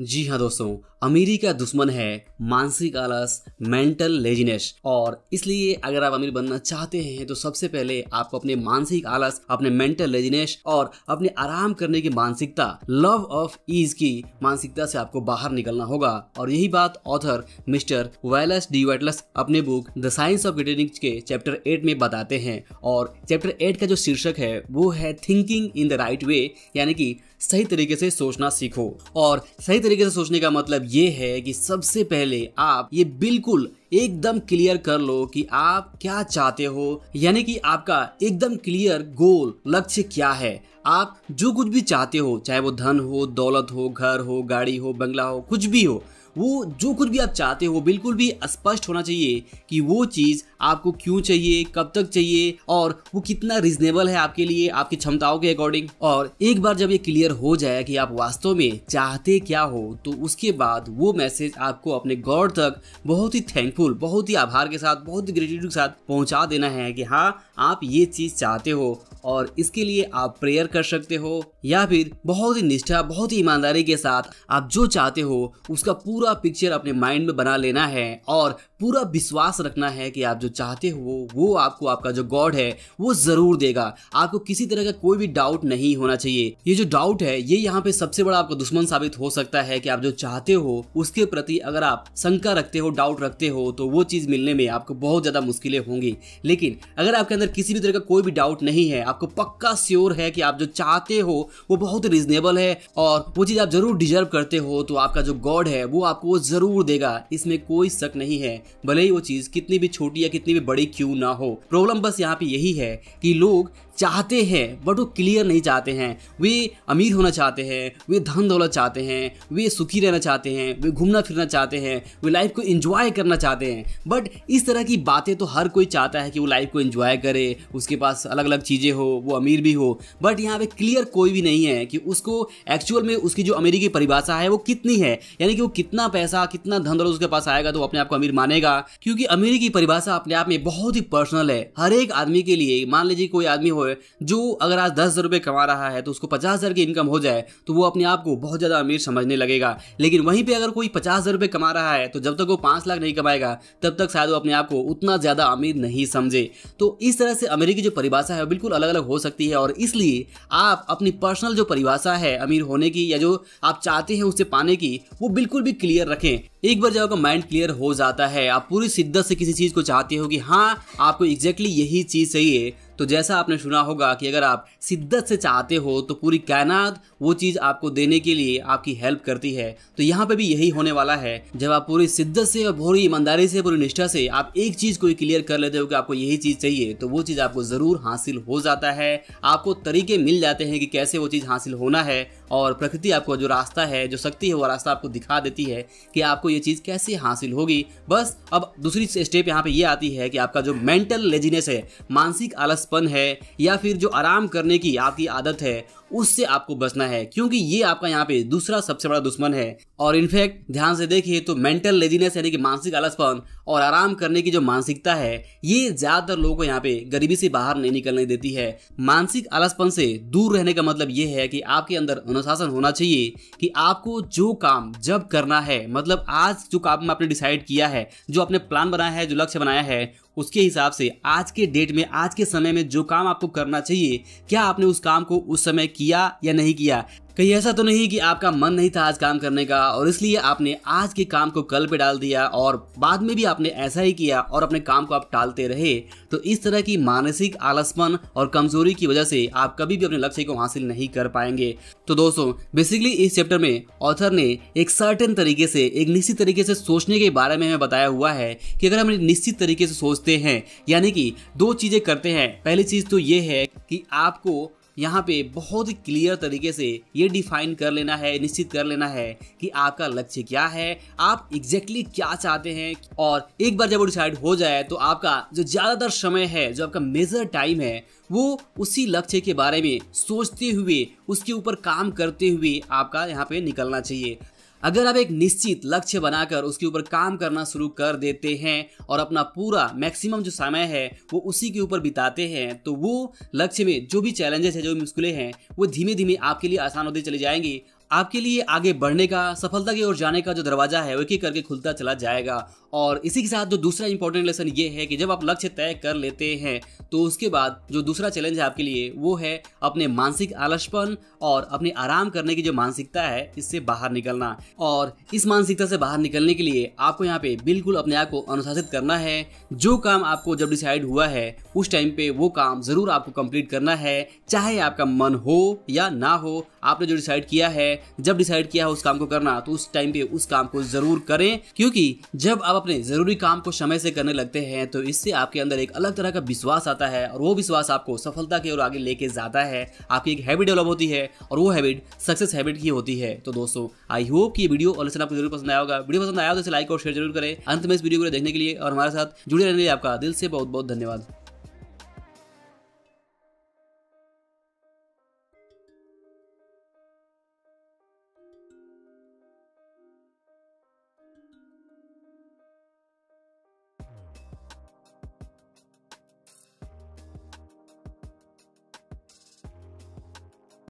जी हाँ दोस्तों अमीरी का दुश्मन है मानसिक आलस मेंटल लेजीनेस और इसलिए अगर आप अमीर बनना चाहते हैं तो सबसे पहले आपको अपने मानसिक आलस अपने मेंटल लेजीनेस और अपने आराम करने की मानसिकता लव ऑफ ईज की मानसिकता से आपको बाहर निकलना होगा और यही बात author mister Wallace D Wattles अपने book the science of greeting के चैप्टर एट में बताते हैं और चैप्टर एट का जो शीर्षक है वो है thinking in the right way यानी कि सही तरीके से सोचना सीखो और सही तरीके से सोचने का मतलब ये है कि सबसे पहले आप ये बिल्कुल एकदम क्लियर कर लो कि आप क्या चाहते हो यानी कि आपका एकदम क्लियर गोल लक्ष्य क्या है आप जो कुछ भी चाहते हो चाहे वो धन हो दौलत हो घर हो गाड़ी हो बंगला हो कुछ भी हो वो जो कुछ भी आप चाहते हो बिल्कुल भी स्पष्ट होना चाहिए कि वो चीज़ आपको क्यों चाहिए कब तक चाहिए और वो कितना रिजनेबल है आपके लिए आपकी क्षमताओं के अकॉर्डिंग और एक बार जब ये क्लियर हो जाए कि आप वास्तव में चाहते क्या हो तो उसके बाद वो मैसेज आपको अपने गॉड तक बहुत ही थैंकफुल बहुत ही आभार के साथ बहुत ही ग्रेटिट्यूड के साथ पहुंचा देना है कि हाँ आप ये चीज़ चाहते हो और इसके लिए आप प्रेयर कर सकते हो या फिर बहुत ही निष्ठा बहुत ही ईमानदारी के साथ आप जो चाहते हो उसका पूरा पिक्चर अपने माइंड में बना लेना है और पूरा विश्वास रखना है कि आप जो चाहते हो वो आपको आपका जो गॉड है वो ज़रूर देगा आपको किसी तरह का कोई भी डाउट नहीं होना चाहिए ये जो डाउट है ये यहाँ पे सबसे बड़ा आपका दुश्मन साबित हो सकता है कि आप जो चाहते हो उसके प्रति अगर आप शंका रखते हो डाउट रखते हो तो वो चीज़ मिलने में आपको बहुत ज़्यादा मुश्किलें होंगी लेकिन अगर आपके अंदर अंदर किसी भी तरह का कोई भी डाउट नहीं है आपको पक्का श्योर है कि आप जो चाहते हो वो बहुत रीजनेबल है और वो चीज़ आप जरूर डिजर्व करते हो तो आपका जो गॉड है वो आपको वो जरूर देगा इसमें कोई शक नहीं है भले ही वो चीज़ कितनी भी छोटी या कितनी भी बड़ी क्यों ना हो प्रॉब्लम बस यहाँ पे यही है कि लोग चाहते हैं बट वो क्लियर नहीं चाहते हैं वे अमीर होना चाहते हैं वे धन दौलत चाहते हैं वे सुखी रहना चाहते हैं वे घूमना फिरना चाहते हैं वे लाइफ को इन्जॉय करना चाहते हैं बट इस तरह की बातें तो हर कोई चाहता है कि वो लाइफ को इन्जॉय करे उसके पास अलग अलग चीज़ें हो वो अमीर भी हो बट यहाँ पे क्लियर कोई भी नहीं है कि उसको एक्चुअल में उसकी जो अमीरी की परिभाषा है वो कितनी है यानी कि वो कितना पैसा कितना धन दौलत उसके पास आएगा तो अपने आप को अमीर मानेगा क्योंकि अमीरी की परिभाषा अपने आप में बहुत ही पर्सनल है हर एक आदमी के लिए मान लीजिए कोई आदमी हो जो अगर आज दस हज़ार कमा रहा है तो उसको पचास हज़ार की इनकम हो जाए तो वो अपने आप को बहुत ज़्यादा अमीर समझने लगेगा लेकिन वहीं पर अगर कोई पचास हज़ार कमा रहा है तो जब तक वो पाँच लाख नहीं कमाएगा तब तक शायद वो अपने आप को उतना ज़्यादा अमीर नहीं समझे तो इस तरह से अमीर की जो परिभाषा है बिल्कुल अलग अलग हो सकती है और इसलिए आप अपनी पर्सनल जो परिभाषा है अमीर होने की या जो आप चाहते हैं उसे पाने की वो बिल्कुल भी क्लियर रखें एक बार जब आपका माइंड क्लियर हो जाता है आप पूरी शिद्दत से किसी चीज़ को चाहते हो कि हाँ आपको एग्जैक्टली यही चीज़ चाहिए तो जैसा आपने सुना होगा कि अगर आप शिद्दत से चाहते हो तो पूरी कायनात वो चीज़ आपको देने के लिए आपकी हेल्प करती है तो यहाँ पे भी यही होने वाला है जब आप पूरी शिद्दत से और पूरी ईमानदारी से पूरी निष्ठा से आप एक चीज़ को क्लियर कर लेते हो कि आपको यही चीज़ चाहिए तो वो चीज़ आपको ज़रूर हासिल हो जाता है आपको तरीके मिल जाते हैं कि कैसे वो चीज़ हासिल होना है और प्रकृति आपको जो रास्ता है जो शक्ति है वो रास्ता आपको दिखा देती है कि आपको ये चीज़ कैसे हासिल होगी बस अब दूसरी स्टेप यहाँ पे ये आती है कि आपका जो मेंटल लेजीनेस है मानसिक आलसपन है या फिर जो आराम करने की आपकी आदत है उससे आपको बचना है क्योंकि ये आपका यहाँ पे दूसरा सबसे बड़ा दुश्मन है और इनफैक्ट ध्यान से देखिए तो मेंटल लेजीनेस यानी कि मानसिक आलसपन और आराम करने की जो मानसिकता है ये ज़्यादातर लोगों को यहाँ पे गरीबी से बाहर नहीं निकलने देती है मानसिक आलसपन से दूर रहने का मतलब ये है कि आपके अंदर अनुशासन होना चाहिए कि आपको जो काम जब करना है मतलब आज जो काम आपने डिसाइड किया है जो आपने प्लान बनाया है जो लक्ष्य बनाया है उसके हिसाब से आज के डेट में आज के समय में जो काम आपको करना चाहिए क्या आपने उस काम को उस समय किया या नहीं किया कहीं ऐसा तो नहीं कि आपका मन नहीं था आज काम करने का और इसलिए आपने आज के काम को कल पे डाल दिया और बाद में भी आपने ऐसा ही किया और अपने काम को आप टालते रहे तो इस तरह की मानसिक आलसपन और कमजोरी की वजह से आप कभी भी अपने लक्ष्य को हासिल नहीं कर पाएंगे तो दोस्तों बेसिकली इस चैप्टर में ऑथर ने एक सर्टन तरीके से एक निश्चित तरीके से सोचने के बारे में हमें बताया हुआ है कि अगर हम निश्चित तरीके से सोचते हैं यानी कि दो चीज़ें करते हैं पहली चीज़ तो ये है कि आपको यहाँ पे बहुत ही क्लियर तरीके से ये डिफाइन कर लेना है निश्चित कर लेना है कि आपका लक्ष्य क्या है आप एग्जैक्टली exactly क्या चाहते हैं और एक बार जब वो डिसाइड हो जाए तो आपका जो ज़्यादातर समय है जो आपका मेजर टाइम है वो उसी लक्ष्य के बारे में सोचते हुए उसके ऊपर काम करते हुए आपका यहाँ पे निकलना चाहिए अगर आप एक निश्चित लक्ष्य बनाकर उसके ऊपर काम करना शुरू कर देते हैं और अपना पूरा मैक्सिमम जो समय है वो उसी के ऊपर बिताते हैं तो वो लक्ष्य में जो भी चैलेंजेस है जो भी मुश्किलें हैं वो धीमे धीमे आपके लिए आसान होते चले जाएंगी आपके लिए आगे बढ़ने का सफलता की ओर जाने का जो दरवाजा है वो एक करके खुलता चला जाएगा और इसी के साथ जो दूसरा इंपॉर्टेंट लेसन ये है कि जब आप लक्ष्य तय कर लेते हैं तो उसके बाद जो दूसरा चैलेंज है आपके लिए वो है अपने मानसिक आलसपन और अपने आराम करने की जो मानसिकता है इससे बाहर निकलना और इस मानसिकता से बाहर निकलने के लिए आपको यहाँ पे बिल्कुल अपने आप को अनुशासित करना है जो काम आपको जब डिसाइड हुआ है उस टाइम पे वो काम ज़रूर आपको कंप्लीट करना है चाहे आपका मन हो या ना हो आपने जो डिसाइड किया है जब डिसाइड किया है उस काम को करना तो उस टाइम पे उस काम को जरूर करें क्योंकि जब आप अपने जरूरी काम को समय से करने लगते हैं तो इससे आपके अंदर एक अलग तरह का विश्वास आता है और वो विश्वास आपको सफलता की ओर आगे लेके जाता है आपकी एक हैबिट डेवलप होती है और वो हैबिट सक्सेस हैबिट की होती है तो दोस्तों आई होप की वीडियो और लेसन आपको जरूर पसंद आया होगा वीडियो पसंद आया तो इसे लाइक और शेयर जरूर करें अंत में इस वीडियो को देखने के लिए और हमारे साथ जुड़े रहने के लिए आपका दिल से बहुत बहुत धन्यवाद